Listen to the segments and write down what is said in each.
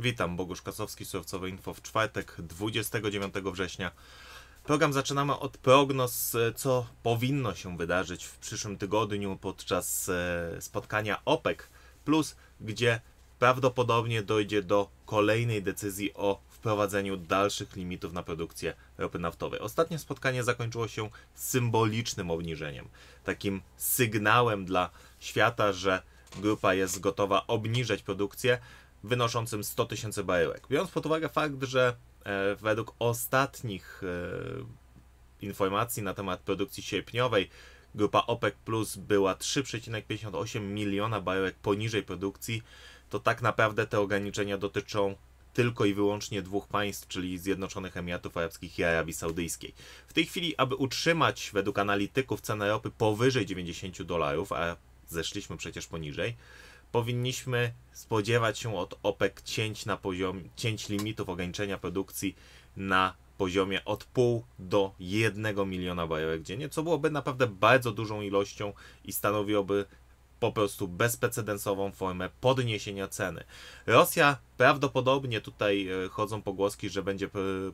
Witam, Bogusz Kasowski, Surowcowe Info w czwartek, 29 września. Program zaczynamy od prognoz, e, co powinno się wydarzyć w przyszłym tygodniu podczas e, spotkania OPEC+, gdzie prawdopodobnie dojdzie do kolejnej decyzji o wprowadzeniu dalszych limitów na produkcję ropy naftowej. Ostatnie spotkanie zakończyło się symbolicznym obniżeniem, takim sygnałem dla świata, że grupa jest gotowa obniżać produkcję wynoszącym 100 tysięcy baryłek. Biorąc pod uwagę fakt, że e, według ostatnich e, informacji na temat produkcji sierpniowej grupa OPEC Plus była 3,58 miliona baryłek poniżej produkcji, to tak naprawdę te ograniczenia dotyczą tylko i wyłącznie dwóch państw, czyli Zjednoczonych Emiratów Arabskich i Arabii Saudyjskiej. W tej chwili, aby utrzymać według analityków cenę ropy powyżej 90 dolarów, a zeszliśmy przecież poniżej, powinniśmy spodziewać się od OPEC cięć, na poziomie, cięć limitów ograniczenia produkcji na poziomie od pół do jednego miliona bajołek dziennie, co byłoby naprawdę bardzo dużą ilością i stanowiłoby po prostu bezprecedensową formę podniesienia ceny. Rosja prawdopodobnie tutaj e, chodzą pogłoski, że będzie e,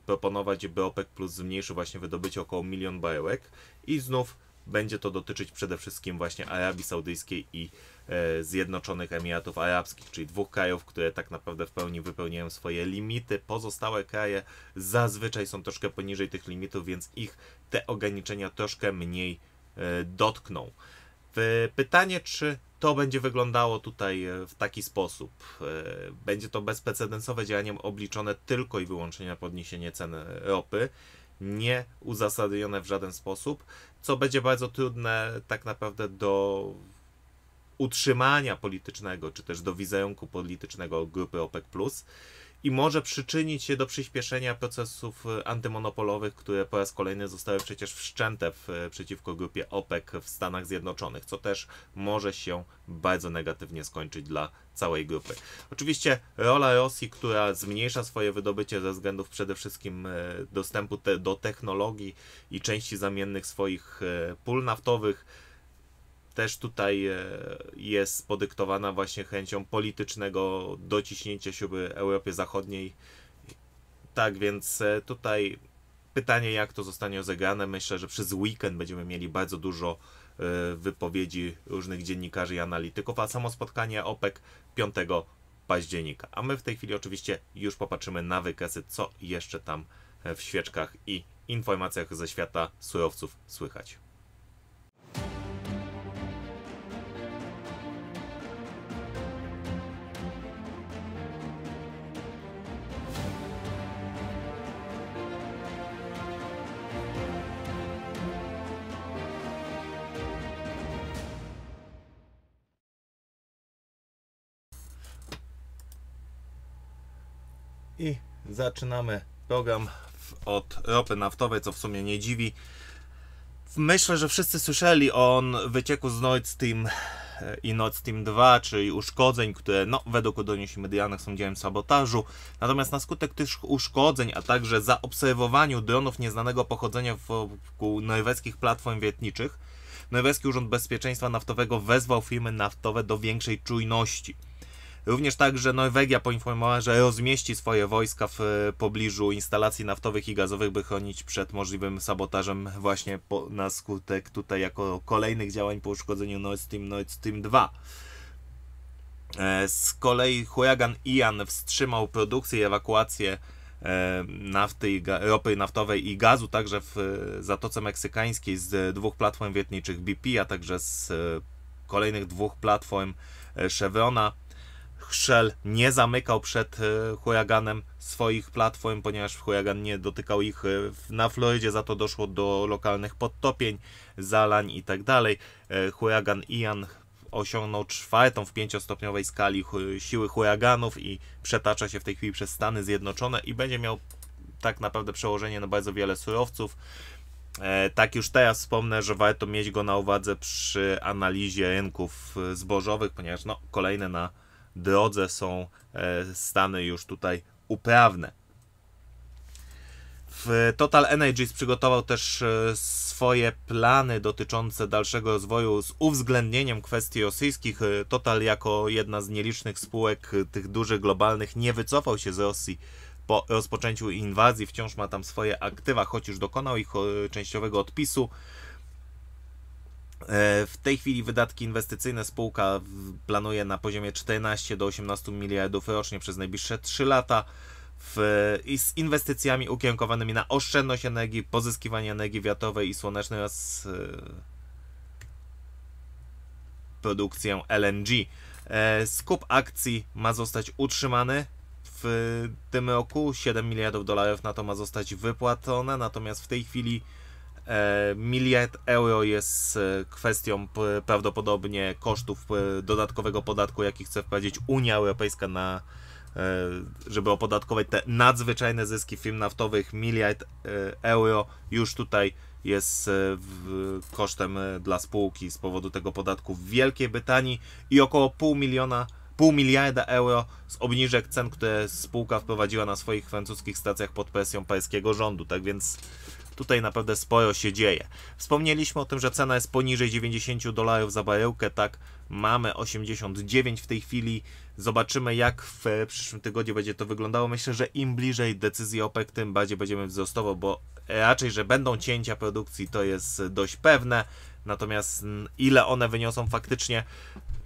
proponować, by OPEC Plus zmniejszy właśnie wydobycie około milion bajołek i znów będzie to dotyczyć przede wszystkim właśnie Arabii Saudyjskiej i E, Zjednoczonych Emiratów Arabskich, czyli dwóch krajów, które tak naprawdę w pełni wypełniają swoje limity. Pozostałe kraje zazwyczaj są troszkę poniżej tych limitów, więc ich te ograniczenia troszkę mniej e, dotkną. Pytanie, czy to będzie wyglądało tutaj e, w taki sposób. Będzie to bezprecedensowe działanie obliczone tylko i wyłącznie na podniesienie cen ropy, nie uzasadnione w żaden sposób, co będzie bardzo trudne tak naprawdę do utrzymania politycznego, czy też do wizerunku politycznego grupy OPEC+, i może przyczynić się do przyspieszenia procesów e, antymonopolowych, które po raz kolejny zostały przecież wszczęte w, e, przeciwko grupie OPEC w Stanach Zjednoczonych, co też może się bardzo negatywnie skończyć dla całej grupy. Oczywiście rola Rosji, która zmniejsza swoje wydobycie ze względów przede wszystkim e, dostępu te, do technologii i części zamiennych swoich pól naftowych, też tutaj e, jest podyktowana właśnie chęcią politycznego dociśnięcia siły Europie Zachodniej. Tak więc e, tutaj pytanie, jak to zostanie rozegrane. Myślę, że przez weekend będziemy mieli bardzo dużo e, wypowiedzi różnych dziennikarzy i analityków, a samo spotkanie OPEC 5 października. A my w tej chwili oczywiście już popatrzymy na wykresy, co jeszcze tam w świeczkach i informacjach ze świata surowców słychać. Zaczynamy program od ropy naftowej, co w sumie nie dziwi. Myślę, że wszyscy słyszeli o wycieku z Nord Stream e, i Nord Stream 2, czyli uszkodzeń, które no, według doniesień medialnych są dziełem sabotażu. Natomiast na skutek tych uszkodzeń, a także zaobserwowaniu dronów nieznanego pochodzenia wokół norweskich platform wiertniczych, norweski Urząd Bezpieczeństwa Naftowego wezwał firmy naftowe do większej czujności. Również także Norwegia poinformowała, że rozmieści swoje wojska w e, pobliżu instalacji naftowych i gazowych, by chronić przed możliwym sabotażem właśnie po, na skutek tutaj jako kolejnych działań po uszkodzeniu Nord Stream, Nord Stream 2. E, z kolei huragan Ian wstrzymał produkcję i ewakuację e, nafty ropy naftowej i gazu także w Zatoce Meksykańskiej z dwóch platform wietniczych BP, a także z kolejnych dwóch platform Chevrona. Shell nie zamykał przed e, Huraganem swoich platform, ponieważ Huragan nie dotykał ich e, na Florydzie, za to doszło do lokalnych podtopień, zalań itd. Tak e, Huragan Ian osiągnął czwartą w pięciostopniowej skali siły huraganów i przetacza się w tej chwili przez Stany Zjednoczone i będzie miał tak naprawdę przełożenie na bardzo wiele surowców. Tak już teraz wspomnę, że warto mieć go na uwadze przy analizie rynków zbożowych, ponieważ no, kolejne na drodze są e, stany już tutaj uprawne. W Total Energies przygotował też e, swoje plany dotyczące dalszego rozwoju z uwzględnieniem kwestii rosyjskich. E, Total jako jedna z nielicznych spółek tych dużych globalnych nie wycofał się z Rosji po rozpoczęciu inwazji, wciąż ma tam swoje aktywa, choć już dokonał ich częściowego odpisu. E, w tej chwili wydatki inwestycyjne spółka planuje na poziomie 14 do 18 miliardów rocznie przez najbliższe 3 lata. W, i z inwestycjami ukierunkowanymi na oszczędność energii, pozyskiwanie energii wiatrowej i słonecznej oraz yy, produkcję LNG. E, skup akcji ma zostać utrzymany w tym roku. 7 miliardów dolarów na to ma zostać wypłacone, natomiast w tej chwili E, miliard euro jest e, kwestią prawdopodobnie kosztów e, dodatkowego podatku, jaki chce wprowadzić Unia Europejska na żeby opodatkować te nadzwyczajne zyski firm naftowych, miliard euro już tutaj jest kosztem dla spółki z powodu tego podatku w Wielkiej Brytanii i około pół miliona, pół miliarda euro z obniżek cen, które spółka wprowadziła na swoich francuskich stacjach pod presją paryskiego rządu. Tak więc Tutaj naprawdę sporo się dzieje. Wspomnieliśmy o tym, że cena jest poniżej 90 dolarów za baryłkę, tak mamy 89 w tej chwili. Zobaczymy jak w przyszłym tygodniu będzie to wyglądało. Myślę, że im bliżej decyzji OPEC, tym bardziej będziemy wzrostowo, bo raczej, że będą cięcia produkcji to jest dość pewne. Natomiast ile one wyniosą faktycznie,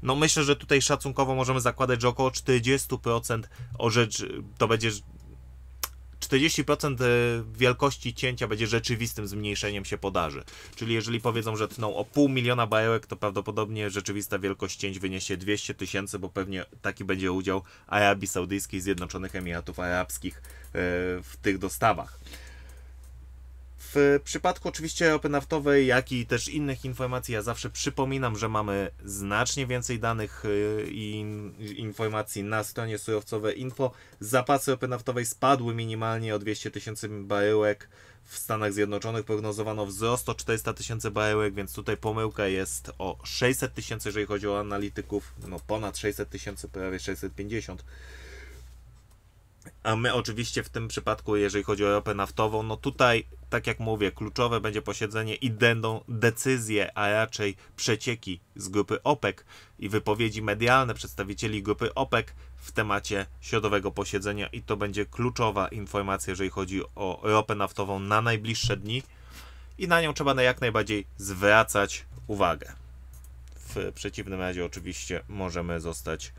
no myślę, że tutaj szacunkowo możemy zakładać, że około 40% o to będzie 40% e, wielkości cięcia będzie rzeczywistym zmniejszeniem się podaży. Czyli jeżeli powiedzą, że tną o pół miliona bajełek, to prawdopodobnie rzeczywista wielkość cięć wyniesie 200 tysięcy, bo pewnie taki będzie udział Arabii Saudyjskiej i Zjednoczonych Emiratów Arabskich e, w tych dostawach. W przypadku oczywiście OpenAftowej, jak i też innych informacji, ja zawsze przypominam, że mamy znacznie więcej danych y, i informacji na stronie surowcowe info. Zapasy OpenAftowej spadły minimalnie o 200 tysięcy baryłek. W Stanach Zjednoczonych prognozowano wzrost o 400 tysięcy baryłek, więc tutaj pomyłka jest o 600 tysięcy, jeżeli chodzi o analityków, no ponad 600 tysięcy, prawie 650. 000 a my oczywiście w tym przypadku, jeżeli chodzi o ropę naftową, no tutaj, tak jak mówię, kluczowe będzie posiedzenie i będą decyzje, a raczej przecieki z grupy OPEC i wypowiedzi medialne przedstawicieli grupy OPEC w temacie środowego posiedzenia i to będzie kluczowa informacja, jeżeli chodzi o ropę naftową na najbliższe dni i na nią trzeba jak najbardziej zwracać uwagę. W przeciwnym razie oczywiście możemy zostać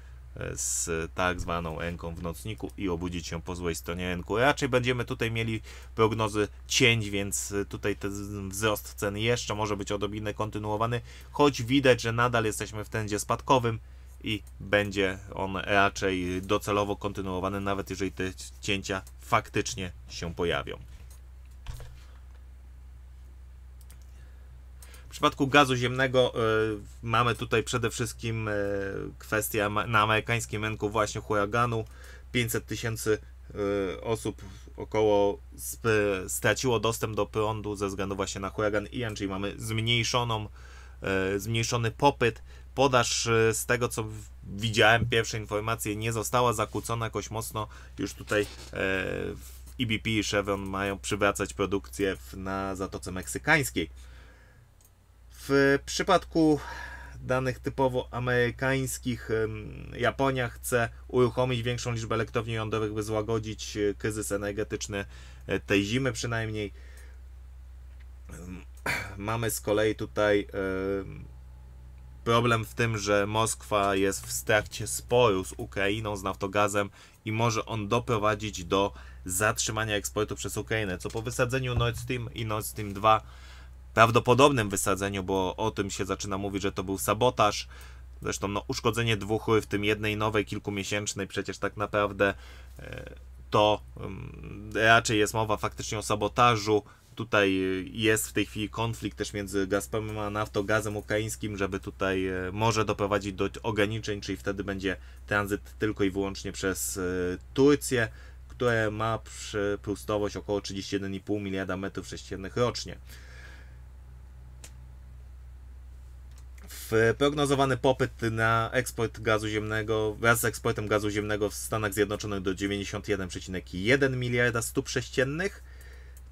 z tak zwaną enką w nocniku i obudzić się po złej stronie rynku. Raczej będziemy tutaj mieli prognozy cięć, więc tutaj ten wzrost cen jeszcze może być odrobinę kontynuowany, choć widać, że nadal jesteśmy w trendzie spadkowym i będzie on raczej docelowo kontynuowany, nawet jeżeli te cięcia faktycznie się pojawią. W przypadku gazu ziemnego e, mamy tutaj przede wszystkim e, kwestię na amerykańskim rynku właśnie huraganu. 500 tysięcy e, osób około straciło dostęp do prądu ze względu właśnie na huragan Ian, czyli mamy zmniejszoną, zmniejszony popyt. Podaż z tego, co widziałem, pierwsze informacje nie została zakłócona jakoś mocno. Już tutaj EBP i Chevron mają przywracać produkcję na Zatoce Meksykańskiej. W przypadku danych typowo amerykańskich Japonia chce uruchomić większą liczbę elektrowni jądrowych, by złagodzić e, kryzys energetyczny e, tej zimy przynajmniej. Mamy z kolei tutaj problem w tym, że Moskwa jest w trakcie sporu z Ukrainą, z naftogazem i może on doprowadzić do zatrzymania eksportu przez Ukrainę, co po wysadzeniu Nord Stream i Nord Stream 2 prawdopodobnym wysadzeniu, bo o tym się zaczyna mówić, że to był sabotaż. Zresztą no, uszkodzenie dwóch, w tym jednej nowej, kilkumiesięcznej, przecież tak naprawdę e, to mm, raczej jest mowa faktycznie o sabotażu. Tutaj e, jest w tej chwili konflikt też między Gazpromem a naftogazem ukraińskim, żeby tutaj e, może doprowadzić do ograniczeń, czyli wtedy będzie tranzyt tylko i wyłącznie przez Turcję, które ma przepustowość około 31,5 miliarda metrów sześciennych rocznie. Prognozowany popyt na eksport gazu ziemnego wraz z eksportem gazu ziemnego w Stanach Zjednoczonych do 91,1 miliarda stóp sześciennych.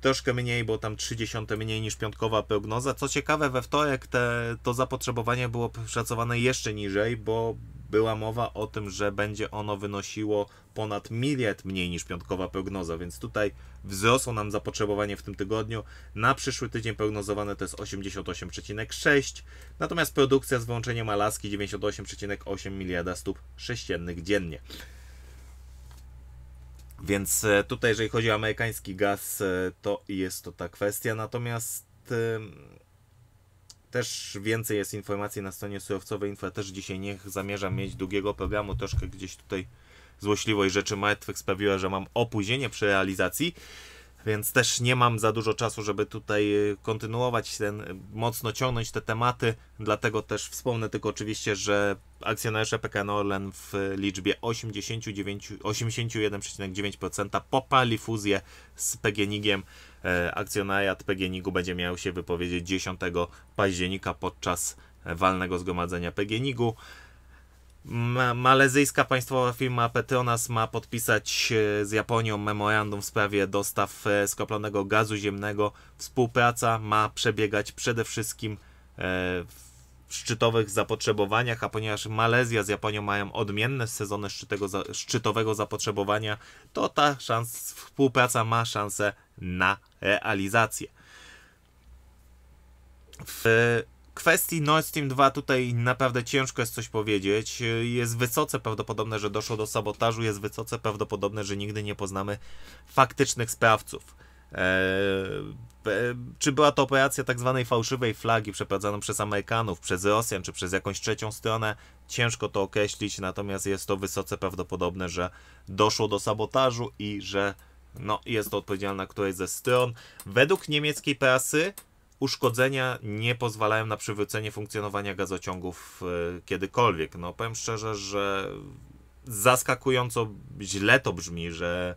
Troszkę mniej, bo tam 30 mniej niż piątkowa prognoza. Co ciekawe, we wtorek te, to zapotrzebowanie było szacowane jeszcze niżej, bo była mowa o tym, że będzie ono wynosiło ponad miliard mniej niż piątkowa prognoza, więc tutaj wzrosło nam zapotrzebowanie w tym tygodniu. Na przyszły tydzień prognozowane to jest 88,6, natomiast produkcja z wyłączeniem Alaski 98,8 miliarda stóp sześciennych dziennie. Więc e, tutaj, jeżeli chodzi o amerykański gaz, e, to jest to ta kwestia. Natomiast też więcej jest informacji na stronie surowcowej info. Też dzisiaj nie zamierzam mieć długiego programu. Troszkę gdzieś tutaj złośliwość rzeczy martwych sprawiła, że mam opóźnienie przy realizacji. Więc też nie mam za dużo czasu, żeby tutaj y, kontynuować ten, y, mocno ciągnąć te tematy. Dlatego też wspomnę tylko oczywiście, że akcjonariusze PKN Orlen w liczbie 81,9% poparli fuzję z PGNiG-iem E, akcjonariat PGNiG-u będzie miał się wypowiedzieć 10 października podczas walnego zgromadzenia PGNiG-u. Malezyjska państwowa firma Petronas ma podpisać e, z Japonią memorandum w sprawie dostaw e, skroplonego gazu ziemnego. Współpraca ma przebiegać przede wszystkim w szczytowych zapotrzebowaniach, a ponieważ Malezja z Japonią mają odmienne sezony szczytowego zapotrzebowania, to ta szans, współpraca ma szansę na realizację. W kwestii Nord Stream 2 tutaj naprawdę ciężko jest coś powiedzieć. Jest wysoce prawdopodobne, że doszło do sabotażu, jest wysoce prawdopodobne, że nigdy nie poznamy faktycznych sprawców. Eee, czy była to operacja tak zwanej fałszywej flagi przeprowadzaną przez Amerykanów, przez Rosjan, czy przez jakąś trzecią stronę? Ciężko to określić, natomiast jest to wysoce prawdopodobne, że doszło do sabotażu i że no, jest to odpowiedzialna któraś ze stron. Według niemieckiej prasy uszkodzenia nie pozwalają na przywrócenie funkcjonowania gazociągów e, kiedykolwiek. No, powiem szczerze, że zaskakująco źle to brzmi, że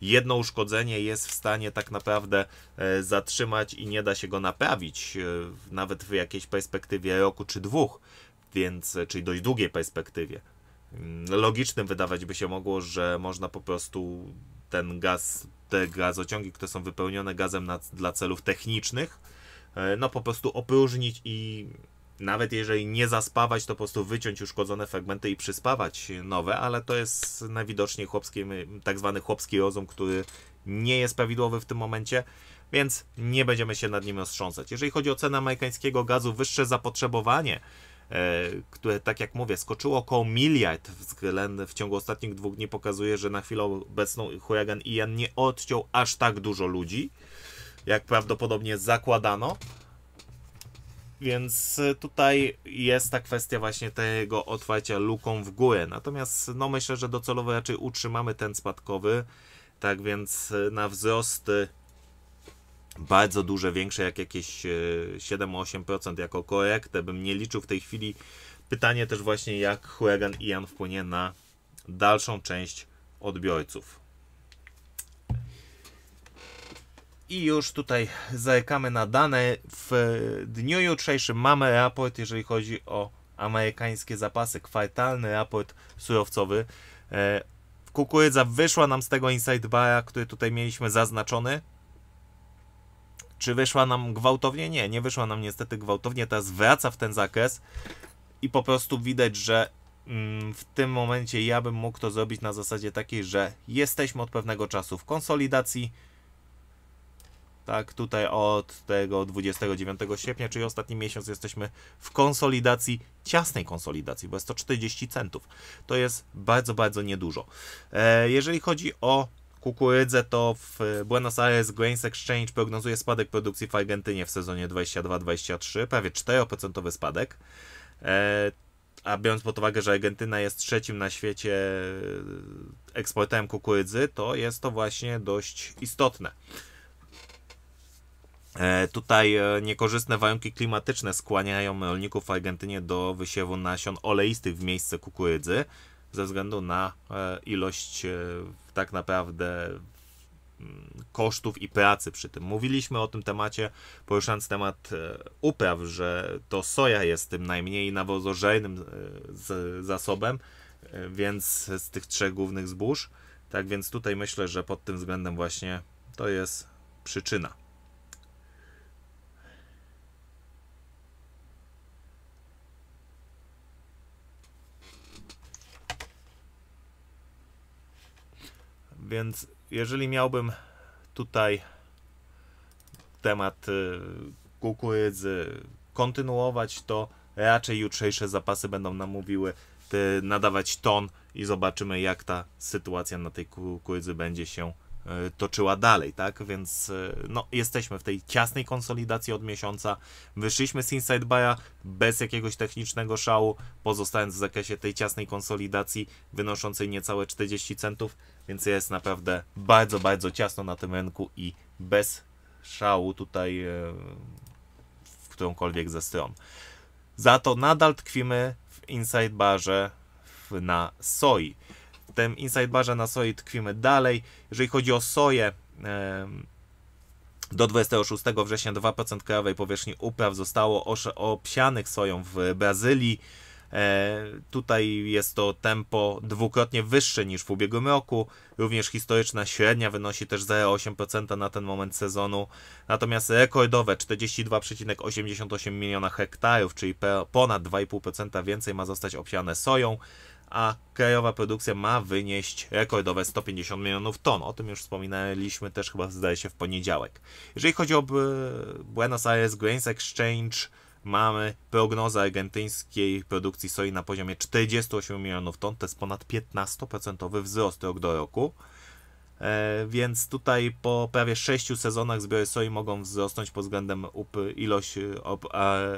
jedno uszkodzenie jest w stanie tak naprawdę e, zatrzymać i nie da się go naprawić, e, nawet w jakiejś perspektywie roku czy dwóch, więc, czyli dość długiej perspektywie. Mm, logicznym wydawać by się mogło, że można po prostu ten gaz, te gazociągi, które są wypełnione gazem na, dla celów technicznych, e, no po prostu opróżnić i nawet jeżeli nie zaspawać, to po prostu wyciąć uszkodzone fragmenty i przyspawać nowe, ale to jest najwidoczniej chłopski, tak zwany chłopski rozum, który nie jest prawidłowy w tym momencie, więc nie będziemy się nad nim ostrząsać. Jeżeli chodzi o cenę amerykańskiego gazu, wyższe zapotrzebowanie, E, które, tak jak mówię, skoczyło około miliard w, w ciągu ostatnich dwóch dni, pokazuje, że na chwilę obecną huragan Ian nie odciął aż tak dużo ludzi, jak prawdopodobnie zakładano. Więc e, tutaj jest ta kwestia właśnie tego otwarcia luką w górę. Natomiast no myślę, że docelowo raczej utrzymamy ten spadkowy. Tak więc e, na wzrost bardzo duże, większe jak jakieś 7-8% e, jako korektę, bym nie liczył w tej chwili. Pytanie też właśnie, jak huragan Ian wpłynie na dalszą część odbiorców. I już tutaj zerkamy na dane. W dniu jutrzejszym mamy raport, jeżeli chodzi o amerykańskie zapasy, kwartalny raport surowcowy. E, kukurydza wyszła nam z tego inside bara, który tutaj mieliśmy zaznaczony czy wyszła nam gwałtownie? Nie, nie wyszła nam niestety gwałtownie. Teraz wraca w ten zakres i po prostu widać, że mm, w tym momencie ja bym mógł to zrobić na zasadzie takiej, że jesteśmy od pewnego czasu w konsolidacji. Tak, tutaj od tego 29 sierpnia, czyli ostatni miesiąc, jesteśmy w konsolidacji, ciasnej konsolidacji, bo jest to 40 centów. To jest bardzo, bardzo niedużo. E, jeżeli chodzi o kukurydzę, to w e, Buenos Aires Grains Exchange prognozuje spadek produkcji w Argentynie w sezonie 22-23, prawie 4% spadek. E, a biorąc pod uwagę, że Argentyna jest trzecim na świecie e, eksporterem kukurydzy, to jest to właśnie dość istotne. Tutaj niekorzystne warunki klimatyczne skłaniają rolników w Argentynie do wysiewu nasion oleistych w miejsce kukurydzy ze względu na e, ilość e, tak naprawdę mm, kosztów i pracy przy tym. Mówiliśmy o tym temacie, poruszając temat e, upraw, że to soja jest tym najmniej nawozożernym zasobem, więc z tych trzech głównych zbóż. Tak więc tutaj myślę, że pod tym względem właśnie to jest przyczyna. Więc jeżeli miałbym tutaj temat y, kukurydzy kontynuować, to raczej jutrzejsze zapasy będą nam mówiły y, nadawać ton i zobaczymy jak ta sytuacja na tej kukurydzy będzie się E, toczyła dalej, tak? Więc e, no, jesteśmy w tej ciasnej konsolidacji od miesiąca. Wyszliśmy z Inside Buy'a bez jakiegoś technicznego szału, pozostając w zakresie tej ciasnej konsolidacji wynoszącej niecałe 40 centów, więc jest naprawdę bardzo, bardzo ciasno na tym rynku i bez szału tutaj e, w którąkolwiek ze stron. Za to nadal tkwimy w Inside Barze na soi. W tym inside barze na soi tkwimy dalej. Jeżeli chodzi o soję, do 26 września 2% krajowej powierzchni upraw zostało obsianych soją w Brazylii. E, tutaj jest to tempo dwukrotnie wyższe niż w ubiegłym roku. Również historyczna średnia wynosi też 0,8% na ten moment sezonu. Natomiast rekordowe 42,88 miliona hektarów, czyli ponad 2,5% więcej ma zostać obsiane soją a krajowa produkcja ma wynieść rekordowe 150 milionów ton. O tym już wspominaliśmy też chyba zdaje się w poniedziałek. Jeżeli chodzi o e, Buenos Aires Grains Exchange, mamy prognozę argentyńskiej produkcji soi na poziomie 48 milionów ton, to jest ponad 15% wzrost rok do roku. E, więc tutaj po prawie 6 sezonach zbiory soi mogą wzrosnąć pod względem ilość e,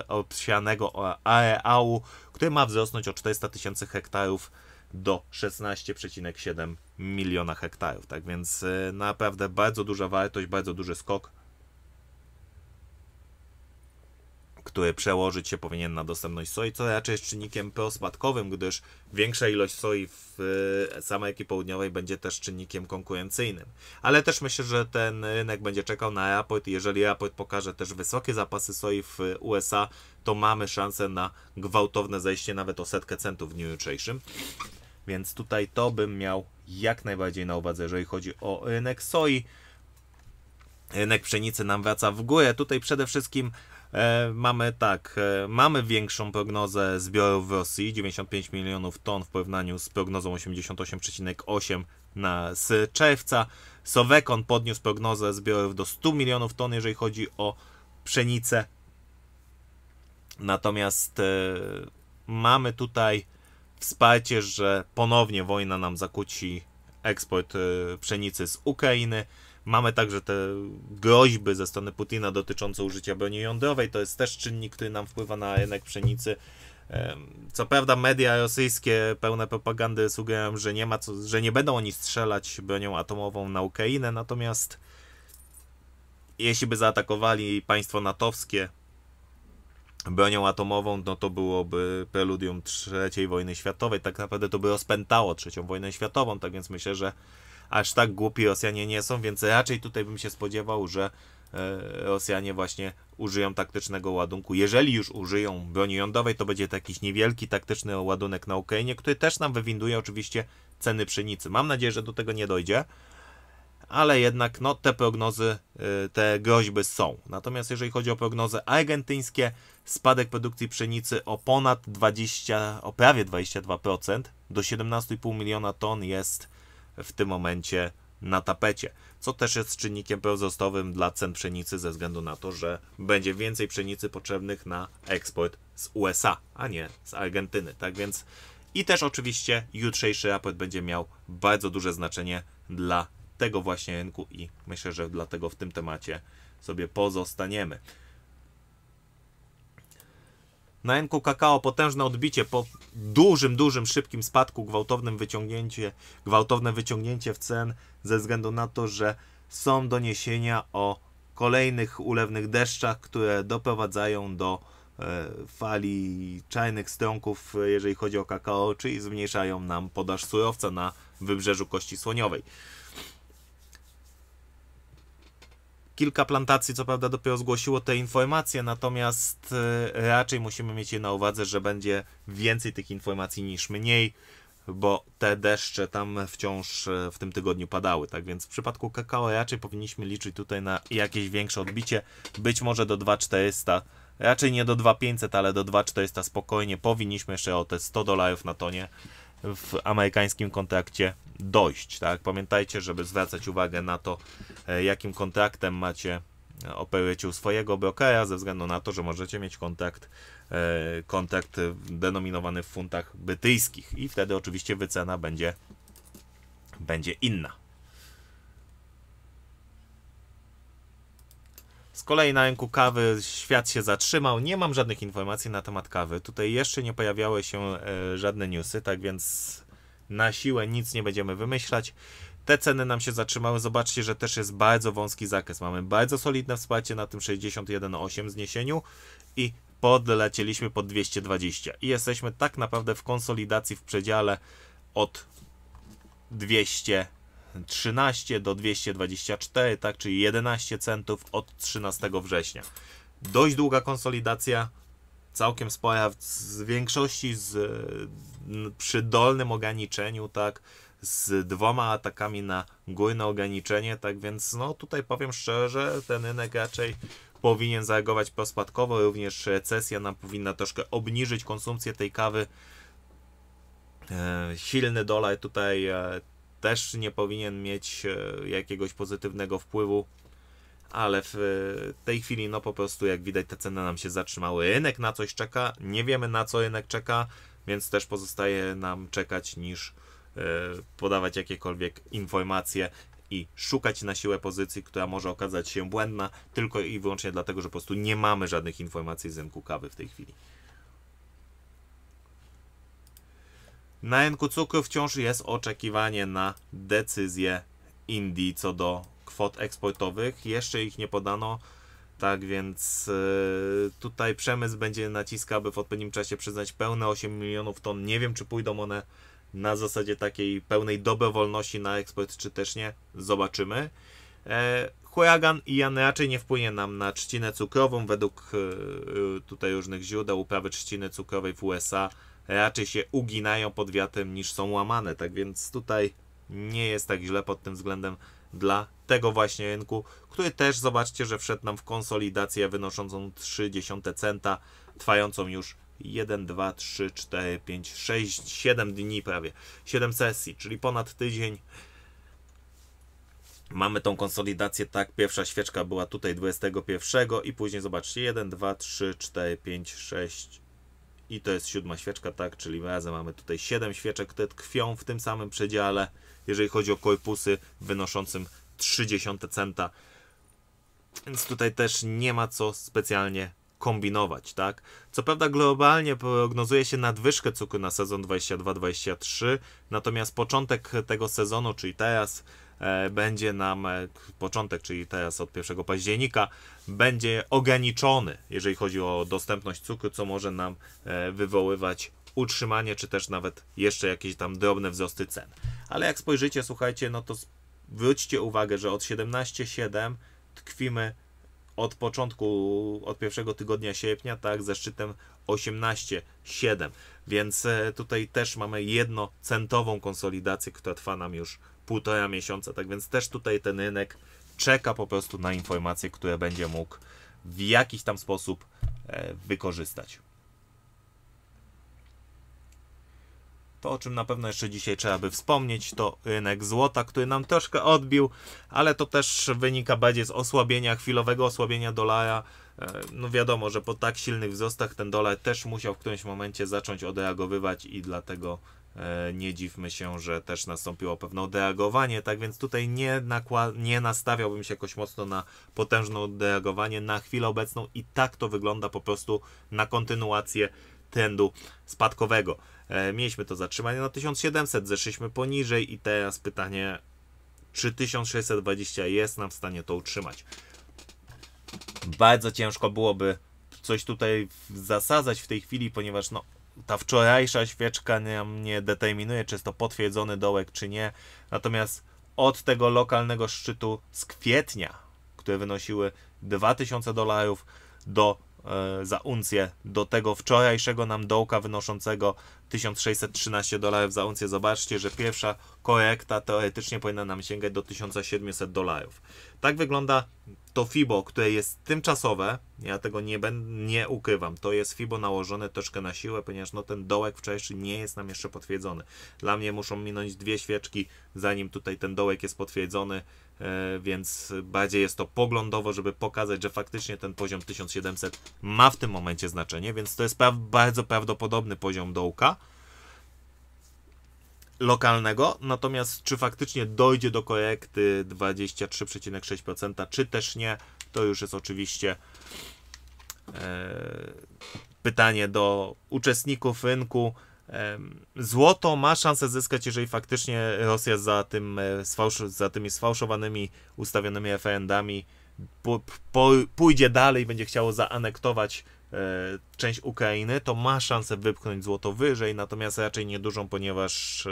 obsianego areału który ma wzrosnąć o 400 tysięcy hektarów do 16,7 miliona hektarów. Tak więc y, naprawdę bardzo duża wartość, bardzo duży skok który przełożyć się powinien na dostępność soi, co raczej jest czynnikiem prospadkowym, gdyż większa ilość soi w e, Ameryki Południowej będzie też czynnikiem konkurencyjnym. Ale też myślę, że ten rynek będzie czekał na raport i jeżeli raport pokaże też wysokie zapasy soi w USA, to mamy szansę na gwałtowne zejście nawet o setkę centów w dniu jutrzejszym. Więc tutaj to bym miał jak najbardziej na uwadze, jeżeli chodzi o rynek soi rynek pszenicy nam wraca w górę. Tutaj przede wszystkim E, mamy tak, e, mamy większą prognozę zbiorów w Rosji, 95 milionów ton w porównaniu z prognozą 88,8 na, z czerwca. Sowekon podniósł prognozę zbiorów do 100 milionów ton, jeżeli chodzi o pszenicę. Natomiast e, mamy tutaj wsparcie, że ponownie wojna nam zakłóci eksport pszenicy z Ukrainy. Mamy także te groźby ze strony Putina dotyczące użycia broni jądrowej. To jest też czynnik, który nam wpływa na rynek pszenicy. Co prawda media rosyjskie pełne propagandy sugerują, że nie, ma co, że nie będą oni strzelać bronią atomową na Ukrainę, natomiast jeśli by zaatakowali państwo natowskie bronią atomową, no to byłoby preludium III wojny światowej. Tak naprawdę to by rozpętało III wojnę światową, tak więc myślę, że aż tak głupi Rosjanie nie są, więc raczej tutaj bym się spodziewał, że e, Rosjanie właśnie użyją taktycznego ładunku. Jeżeli już użyją broni jądowej, to będzie to jakiś niewielki taktyczny ładunek na Ukrainie, który też nam wywinduje oczywiście ceny pszenicy. Mam nadzieję, że do tego nie dojdzie, ale jednak no, te prognozy, e, te groźby są. Natomiast jeżeli chodzi o prognozy argentyńskie, spadek produkcji pszenicy o ponad 20, o prawie 22% do 17,5 miliona ton jest w tym momencie na tapecie, co też jest czynnikiem pełzostowym dla cen pszenicy ze względu na to, że będzie więcej pszenicy potrzebnych na eksport z USA, a nie z Argentyny. Tak więc i też oczywiście jutrzejszy raport będzie miał bardzo duże znaczenie dla tego właśnie rynku i myślę, że dlatego w tym temacie sobie pozostaniemy. Na Enku Kakao potężne odbicie po dużym, dużym, szybkim spadku, gwałtownym wyciągnięcie, gwałtowne wyciągnięcie w cen ze względu na to, że są doniesienia o kolejnych ulewnych deszczach, które doprowadzają do e, fali czajnych stronków, jeżeli chodzi o kakao, czyli zmniejszają nam podaż surowca na wybrzeżu Kości Słoniowej. Kilka plantacji, co prawda, dopiero zgłosiło te informacje, natomiast e, raczej musimy mieć je na uwadze, że będzie więcej tych informacji niż mniej, bo te deszcze tam wciąż e, w tym tygodniu padały. Tak więc w przypadku kakao raczej powinniśmy liczyć tutaj na jakieś większe odbicie, być może do 2400 raczej nie do 2500, ale do 2400 spokojnie powinniśmy jeszcze o te 100 dolarów na tonie w amerykańskim kontrakcie dojść. Tak? Pamiętajcie, żeby zwracać uwagę na to, e, jakim kontraktem macie e, operujecie u swojego brokera ze względu na to, że możecie mieć kontrakt, e, kontakt denominowany w funtach brytyjskich i wtedy oczywiście wycena będzie, będzie inna. Z kolei na rynku kawy świat się zatrzymał. Nie mam żadnych informacji na temat kawy. Tutaj jeszcze nie pojawiały się e, żadne newsy, tak więc na siłę nic nie będziemy wymyślać. Te ceny nam się zatrzymały. Zobaczcie, że też jest bardzo wąski zakres. Mamy bardzo solidne wsparcie na tym 61,8 zniesieniu i podlecieliśmy pod 220. I jesteśmy tak naprawdę w konsolidacji w przedziale od 200 13 do 224, tak, czyli 11 centów od 13 września. Dość długa konsolidacja, całkiem spora w większości z, przy dolnym ograniczeniu, tak, z dwoma atakami na górne ograniczenie, tak więc no tutaj powiem szczerze, ten rynek raczej powinien zareagować prospadkowo, również recesja nam powinna troszkę obniżyć konsumpcję tej kawy. E, silny dolar tutaj e, też nie powinien mieć e, jakiegoś pozytywnego wpływu. Ale w e, tej chwili, no po prostu, jak widać, te ceny nam się zatrzymały. Rynek na coś czeka, nie wiemy na co rynek czeka, więc też pozostaje nam czekać niż e, podawać jakiekolwiek informacje i szukać na siłę pozycji, która może okazać się błędna, tylko i wyłącznie dlatego, że po prostu nie mamy żadnych informacji z rynku kawy w tej chwili. Na cukru wciąż jest oczekiwanie na decyzję Indii co do kwot eksportowych. Jeszcze ich nie podano, tak więc e, tutaj przemysł będzie naciskał, aby w odpowiednim czasie przyznać pełne 8 milionów ton. Nie wiem, czy pójdą one na zasadzie takiej pełnej dobrowolności na eksport, czy też nie. Zobaczymy. E, Huragan i Jan raczej nie wpłynie nam na trzcinę cukrową. Według e, tutaj różnych źródeł uprawy trzciny cukrowej w USA raczej się uginają pod wiatrem niż są łamane. Tak więc tutaj nie jest tak źle pod tym względem dla tego właśnie rynku, który też zobaczcie, że wszedł nam w konsolidację wynoszącą 30 centa, trwającą już 1, 2, 3, 4, 5, 6, 7 dni prawie, 7 sesji, czyli ponad tydzień. Mamy tą konsolidację, tak, pierwsza świeczka była tutaj 21 i później zobaczcie, 1, 2, 3, 4, 5, 6, i to jest siódma świeczka, tak, czyli razem mamy tutaj siedem świeczek, które tkwią w tym samym przedziale, jeżeli chodzi o korpusy wynoszącym 30 centa. Więc tutaj też nie ma co specjalnie kombinować, tak? Co prawda globalnie prognozuje się nadwyżkę cukru na sezon 22-23, natomiast początek tego sezonu, czyli teraz, E, będzie nam e, początek, czyli teraz od 1 października, będzie ograniczony, jeżeli chodzi o dostępność cukru, co może nam e, wywoływać utrzymanie, czy też nawet jeszcze jakieś tam drobne wzrosty cen. Ale jak spojrzycie, słuchajcie, no to zwróćcie uwagę, że od 17,7 tkwimy od początku, od pierwszego tygodnia sierpnia, tak, ze szczytem 18,7. Więc tutaj też mamy jednocentową konsolidację, która trwa nam już półtora miesiąca. Tak więc też tutaj ten rynek czeka po prostu na informacje, które będzie mógł w jakiś tam sposób e, wykorzystać. To, o czym na pewno jeszcze dzisiaj trzeba by wspomnieć, to rynek złota, który nam troszkę odbił, ale to też wynika bardziej z osłabienia, chwilowego osłabienia dolara. E, no wiadomo, że po tak silnych wzrostach ten dolar też musiał w którymś momencie zacząć odreagowywać i dlatego E, nie dziwmy się, że też nastąpiło pewne odreagowanie, tak więc tutaj nie, nie nastawiałbym się jakoś mocno na potężne odreagowanie na chwilę obecną i tak to wygląda po prostu na kontynuację trendu spadkowego. E, mieliśmy to zatrzymanie na 1700, zeszliśmy poniżej i teraz pytanie, czy 1620 jest nam w stanie to utrzymać? Bardzo ciężko byłoby coś tutaj zasadzać w tej chwili, ponieważ no, ta wczorajsza świeczka nie determinuje, czy jest to potwierdzony dołek, czy nie. Natomiast od tego lokalnego szczytu z kwietnia, które wynosiły 2000 dolarów do e, za uncję, do tego wczorajszego nam dołka wynoszącego 1613 dolarów za uncję. Zobaczcie, że pierwsza korekta teoretycznie powinna nam sięgać do 1700 dolarów. Tak wygląda to FIBO, które jest tymczasowe, ja tego nie, ben, nie ukrywam, to jest FIBO nałożone troszkę na siłę, ponieważ no, ten dołek wczorajszy nie jest nam jeszcze potwierdzony. Dla mnie muszą minąć dwie świeczki, zanim tutaj ten dołek jest potwierdzony, e, więc bardziej jest to poglądowo, żeby pokazać, że faktycznie ten poziom 1700 ma w tym momencie znaczenie, więc to jest bardzo prawdopodobny poziom dołka lokalnego, natomiast czy faktycznie dojdzie do korekty 23,6%, czy też nie, to już jest oczywiście e, pytanie do uczestników rynku. E, złoto ma szansę zyskać, jeżeli faktycznie Rosja za, tym, e, za tymi sfałszowanymi ustawionymi referendami pójdzie dalej, będzie chciało zaanektować E, część Ukrainy, to ma szansę wypchnąć złoto wyżej, natomiast raczej niedużą, ponieważ e,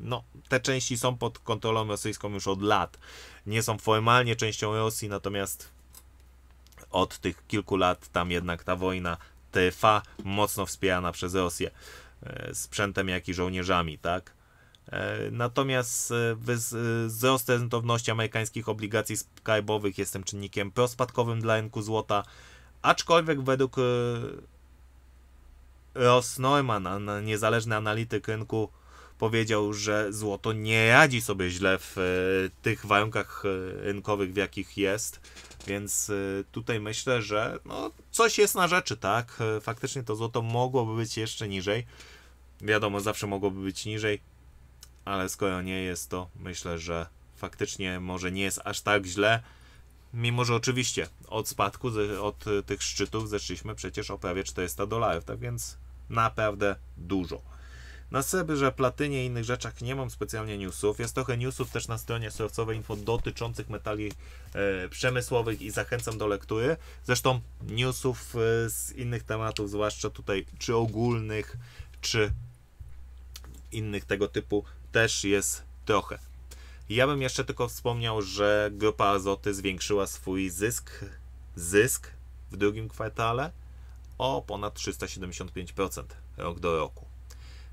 no, te części są pod kontrolą rosyjską już od lat. Nie są formalnie częścią Rosji, natomiast od tych kilku lat tam jednak ta wojna trwa, mocno wspierana przez Rosję e, sprzętem, jak i żołnierzami, tak? Natomiast wzrost rentowności amerykańskich obligacji skarbowych jest czynnikiem prospadkowym dla rynku złota. Aczkolwiek według e, Ross Neumann, niezależny analityk rynku, powiedział, że złoto nie radzi sobie źle w e, tych warunkach e, rynkowych, w jakich jest. Więc tutaj myślę, że no, coś jest na rzeczy, tak? Faktycznie to złoto mogłoby być jeszcze niżej. Wiadomo, zawsze mogłoby być niżej, ale skoro nie jest, to myślę, że faktycznie może nie jest aż tak źle. Mimo, że oczywiście od spadku, od e, tych szczytów zeszliśmy przecież o prawie 400 dolarów, tak więc naprawdę dużo. Na że platynie i innych rzeczach nie mam specjalnie newsów. Jest trochę newsów też na stronie sercowej info dotyczących metali e, przemysłowych i zachęcam do lektury. Zresztą newsów e, z innych tematów, zwłaszcza tutaj czy ogólnych, czy innych tego typu też jest trochę. Ja bym jeszcze tylko wspomniał, że grupa Azoty zwiększyła swój zysk, zysk w drugim kwartale o ponad 375% rok do roku.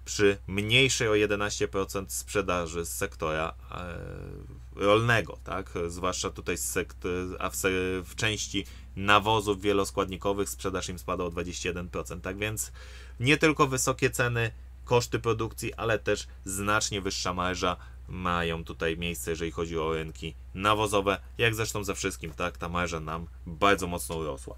Przy mniejszej o 11% sprzedaży z sektora e, rolnego, tak? Zwłaszcza tutaj sekt, a w, w części nawozów wieloskładnikowych sprzedaż im spada o 21%. Tak więc nie tylko wysokie ceny, koszty produkcji, ale też znacznie wyższa marża mają tutaj miejsce, jeżeli chodzi o rynki nawozowe, jak zresztą ze wszystkim, tak, ta marża nam bardzo mocno urosła.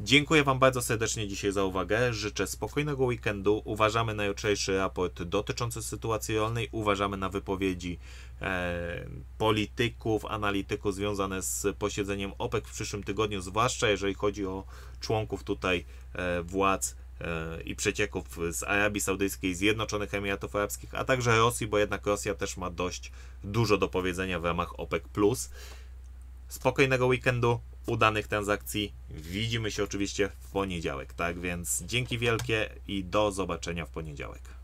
Dziękuję Wam bardzo serdecznie dzisiaj za uwagę, życzę spokojnego weekendu, uważamy na jutrzejszy raport dotyczący sytuacji rolnej, uważamy na wypowiedzi e, polityków, analityków związane z posiedzeniem OPEC w przyszłym tygodniu, zwłaszcza jeżeli chodzi o członków tutaj e, władz E, i przecieków z Arabii Saudyjskiej, Zjednoczonych Emiratów Arabskich, a także Rosji, bo jednak Rosja też ma dość dużo do powiedzenia w ramach OPEC+. Spokojnego weekendu, udanych transakcji. Widzimy się oczywiście w poniedziałek, tak więc dzięki wielkie i do zobaczenia w poniedziałek.